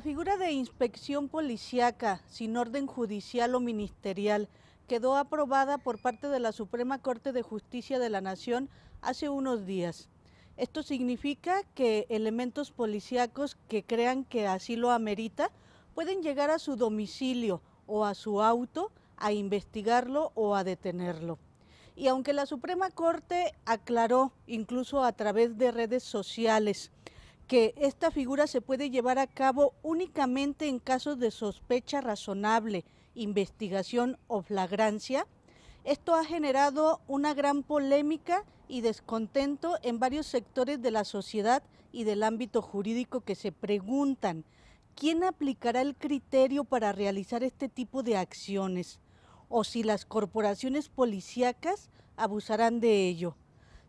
La figura de inspección policíaca sin orden judicial o ministerial quedó aprobada por parte de la Suprema Corte de Justicia de la Nación hace unos días. Esto significa que elementos policíacos que crean que así lo amerita pueden llegar a su domicilio o a su auto a investigarlo o a detenerlo. Y aunque la Suprema Corte aclaró, incluso a través de redes sociales, que esta figura se puede llevar a cabo únicamente en casos de sospecha razonable, investigación o flagrancia, esto ha generado una gran polémica y descontento en varios sectores de la sociedad y del ámbito jurídico que se preguntan, ¿quién aplicará el criterio para realizar este tipo de acciones? ¿O si las corporaciones policíacas abusarán de ello?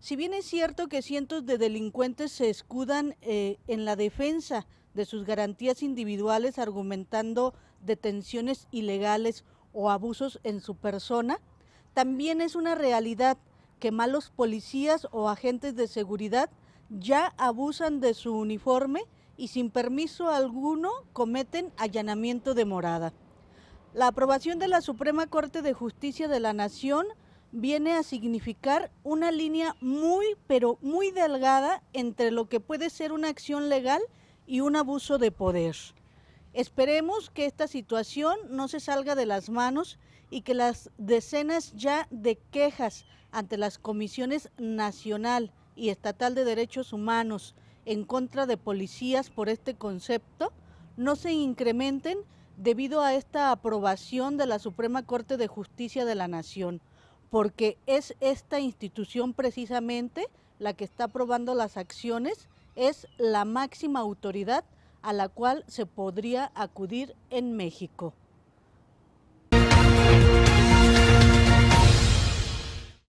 Si bien es cierto que cientos de delincuentes se escudan eh, en la defensa de sus garantías individuales argumentando detenciones ilegales o abusos en su persona, también es una realidad que malos policías o agentes de seguridad ya abusan de su uniforme y sin permiso alguno cometen allanamiento de morada. La aprobación de la Suprema Corte de Justicia de la Nación viene a significar una línea muy, pero muy delgada entre lo que puede ser una acción legal y un abuso de poder. Esperemos que esta situación no se salga de las manos y que las decenas ya de quejas ante las comisiones nacional y estatal de derechos humanos en contra de policías por este concepto no se incrementen debido a esta aprobación de la Suprema Corte de Justicia de la Nación porque es esta institución precisamente la que está aprobando las acciones, es la máxima autoridad a la cual se podría acudir en México.